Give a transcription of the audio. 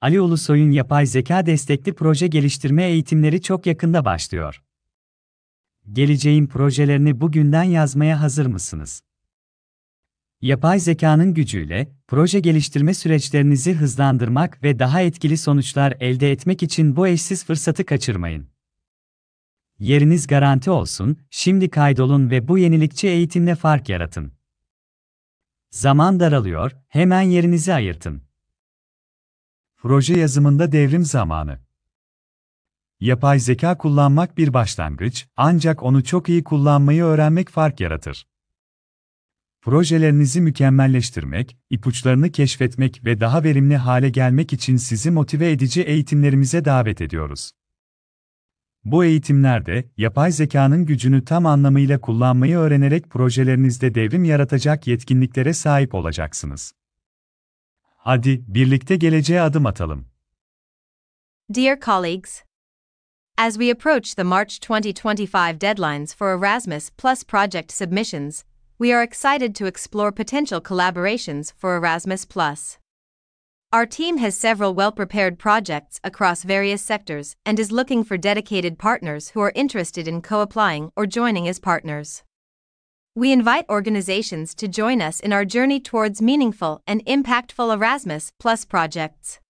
Ali Ulusoy'un yapay zeka destekli proje geliştirme eğitimleri çok yakında başlıyor. Geleceğin projelerini bugünden yazmaya hazır mısınız? Yapay zekanın gücüyle proje geliştirme süreçlerinizi hızlandırmak ve daha etkili sonuçlar elde etmek için bu eşsiz fırsatı kaçırmayın. Yeriniz garanti olsun, şimdi kaydolun ve bu yenilikçi eğitimle fark yaratın. Zaman daralıyor, hemen yerinizi ayırtın. Proje yazımında devrim zamanı. Yapay zeka kullanmak bir başlangıç, ancak onu çok iyi kullanmayı öğrenmek fark yaratır. Projelerinizi mükemmelleştirmek, ipuçlarını keşfetmek ve daha verimli hale gelmek için sizi motive edici eğitimlerimize davet ediyoruz. Bu eğitimlerde yapay zekanın gücünü tam anlamıyla kullanmayı öğrenerek projelerinizde devrim yaratacak yetkinliklere sahip olacaksınız. Hadi birlikte geleceğe adım atalım. Dear colleagues, As we approach the March 2025 deadlines for Erasmus Plus project submissions, we are excited to explore potential collaborations for Erasmus Plus. Our team has several well prepared projects across various sectors and is looking for dedicated partners who are interested in co applying or joining as partners we invite organizations to join us in our journey towards meaningful and impactful Erasmus Plus projects.